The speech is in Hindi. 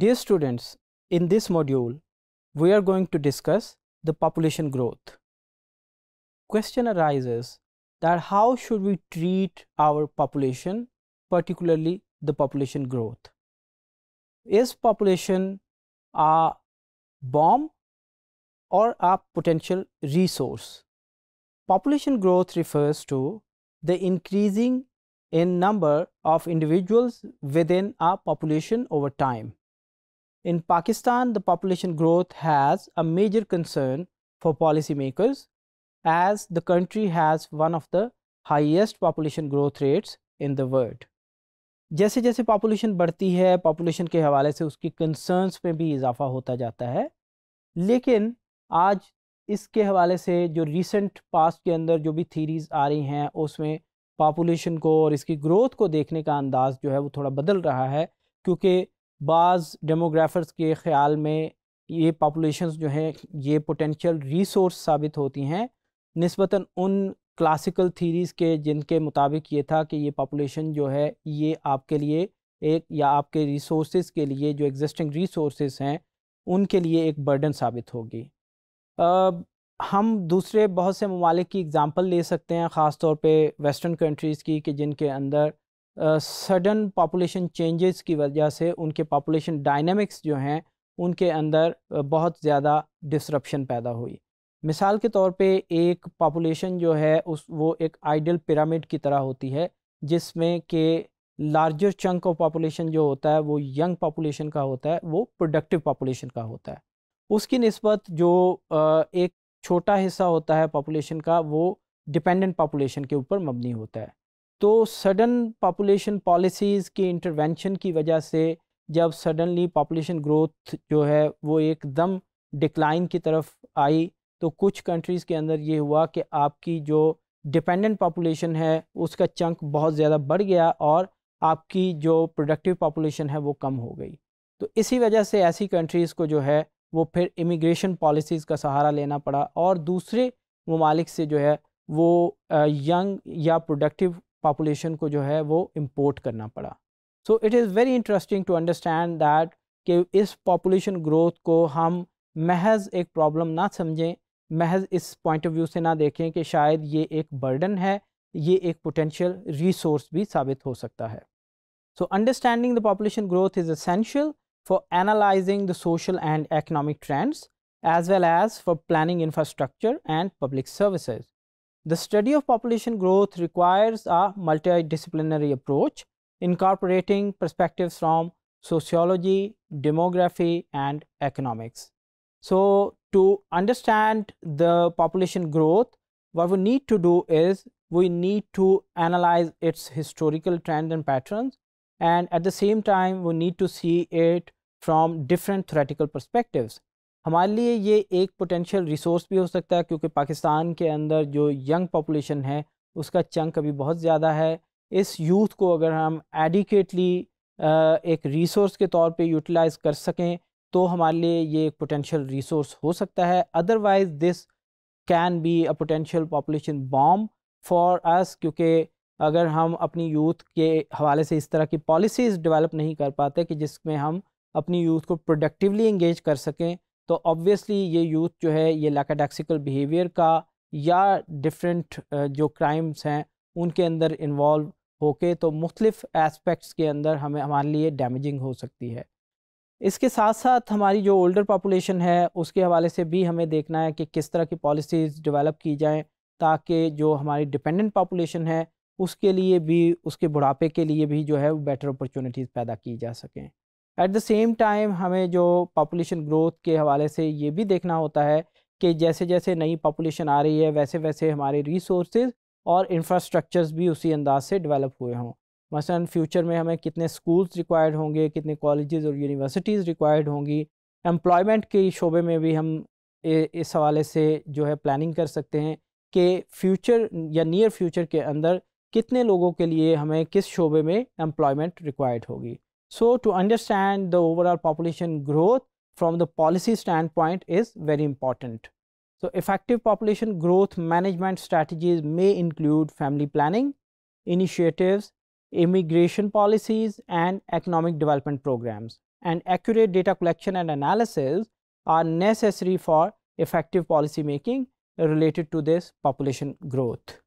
Dear students, in this module, we are going to discuss the population growth. Question arises that how should we treat our population, particularly the population growth? Is population a bomb or a potential resource? Population growth refers to the increasing in number of individuals within a population over time In Pakistan, the population growth has a major concern for policymakers as the country has one of the highest population growth rates in the world. जैसे जैसे पॉपुलेशन बढ़ती है पॉपुलेशन के हवाले से उसकी कंसर्न्स में भी इजाफा होता जाता है लेकिन आज इसके हवाले से जो रिसेंट पास्ट के अंदर जो भी थीरीज़ आ रही हैं उसमें पॉपुलेशन को और इसकी ग्रोथ को देखने का अंदाज़ जो है वो थोड़ा बदल रहा है क्योंकि बाज़ डेमोग्राफ़र्स के ख़्याल में ये पॉपुलेशन जो हैं ये पोटेंशियल रिसोर्स साबित होती हैं नस्बता उन क्लासिकल थीरीज़ के जिनके मुताबिक ये था कि ये पापोलेशन जो है ये आपके लिए एक या आपके रिसोर्स के लिए जो एग्जिस्टिंग रिसोर्स हैं उनके लिए एक बर्डन साबित होगी हम दूसरे बहुत से ममालिक की एग्ज़ाम्पल ले सकते हैं ख़ास तौर पर वेस्टर्न कंट्रीज़ की कि जिनके अंदर सडन पॉपुलेशन चेंजेस की वजह से उनके पॉपुलेशन डायनेमिक्स जो हैं उनके अंदर बहुत ज़्यादा डिसरप्शन पैदा हुई मिसाल के तौर पे एक पॉपुलेशन जो है उस वो एक आइडियल पिरामिड की तरह होती है जिसमें के लार्जर चंक ऑफ पॉपुलेशन जो होता है वो यंग पॉपुलेशन का होता है वो प्रोडक्टिव पॉपुलेशन का होता है उसकी नस्बत जो एक छोटा हिस्सा होता है पॉपुलेशन का वो डिपेंडेंट पॉपुलेशन के ऊपर मबनी होता है तो सडन पापोलेशन पॉलिसीज़ की इंटरवेंशन की वजह से जब सडनली पॉपुलेशन ग्रोथ जो है वो एकदम डिक्लाइन की तरफ आई तो कुछ कंट्रीज़ के अंदर ये हुआ कि आपकी जो डिपेंडेंट पॉपुलेशन है उसका चंक बहुत ज़्यादा बढ़ गया और आपकी जो प्रोडक्टिव पापुलेशन है वो कम हो गई तो इसी वजह से ऐसी कंट्रीज़ को जो है वो फिर इमिग्रेशन पॉलिसीज़ का सहारा लेना पड़ा और दूसरे ममालिक से जो है वो यंग या प्रोडक्टिव पॉपुलेशन को जो है वो इम्पोर्ट करना पड़ा so it is very interesting to understand that कि इस पॉपुलेशन ग्रोथ को हम महज एक प्रॉब्लम ना समझें महज इस पॉइंट ऑफ व्यू से ना देखें कि शायद ये एक बर्डन है ये एक पोटेंशियल रिसोर्स भी साबित हो सकता है so understanding the population growth is essential for analysing the social and economic trends as well as for planning infrastructure and public services The study of population growth requires a multidisciplinary approach, incorporating perspectives from sociology, demography, and economics. So, to understand the population growth, what we need to do is we need to analyze its historical trends and patterns and at the same time we need to see it from different theoretical perspectives हमारे लिए ये एक पोटेंशियल रिसोर्स भी हो सकता है क्योंकि पाकिस्तान के अंदर जो यंग पॉपुलेशन है उसका चंक अभी बहुत ज़्यादा है इस यूथ को अगर हम एडिकेटली एक रिसोर्स के तौर पे यूटिलाइज़ कर सकें तो हमारे लिए ये एक पोटेंशियल रिसोर्स हो सकता है otherwise this can be a potential population bomb for us क्योंकि अगर हम अपनी यूथ के हवाले से इस तरह की पॉलिसीज़ डेवलप नहीं कर पाते कि जिसमें हम अपनी यूथ को प्रोडक्टिवली इंगेज कर सकें तो ऑब्वियसली ये यूथ जो है ये लैकाडेक्सिकल बिहेवियर का या डिफरेंट जो क्राइम्स हैं उनके अंदर इन्वॉल्व होके तो मुख्तलिफ एस्पेक्ट्स के अंदर हमें हमारे लिए डैमेजिंग हो सकती है इसके साथ साथ हमारी जो ओल्डर पॉपुलेशन है उसके हवाले से भी हमें देखना है कि किस तरह की पॉलिसीज़ डेवलप की जाएँ ताकि जो हमारी डिपेंडेंट पॉपुलेशन है उसके लिए भी उसके बुढ़ापे के लिए भी जो है बेटर अपॉर्चुनिटीज़ पैदा की जा सकें एट द सेम टाइम हमें जो पॉपुलेशन ग्रोथ के हवाले से ये भी देखना होता है कि जैसे जैसे नई पॉपुलेशन आ रही है वैसे वैसे हमारे रिसोर्स और इंफ्रास्ट्रक्चर्स भी उसी अंदाज से डेवलप हुए हों मसलन फ्यूचर में हमें कितने स्कूल्स रिक्वायर्ड होंगे कितने कॉलेजेस और यूनिवर्सिटीज़ रिक्वायर्ड होंगी एम्प्लॉयमेंट के शोबे में भी हम इस हवाले से जो है प्लानिंग कर सकते हैं कि फ्यूचर या नियर फ्यूचर के अंदर कितने लोगों के लिए हमें किस शोबे में एम्प्लॉयमेंट रिक्वायर्ड होगी So, to understand the overall population growth from the policy standpoint is very important. So, effective population growth management strategies may include family planning, initiatives, immigration policies and economic development programs. And accurate data collection and analysis are necessary for effective policy making related to this population growth.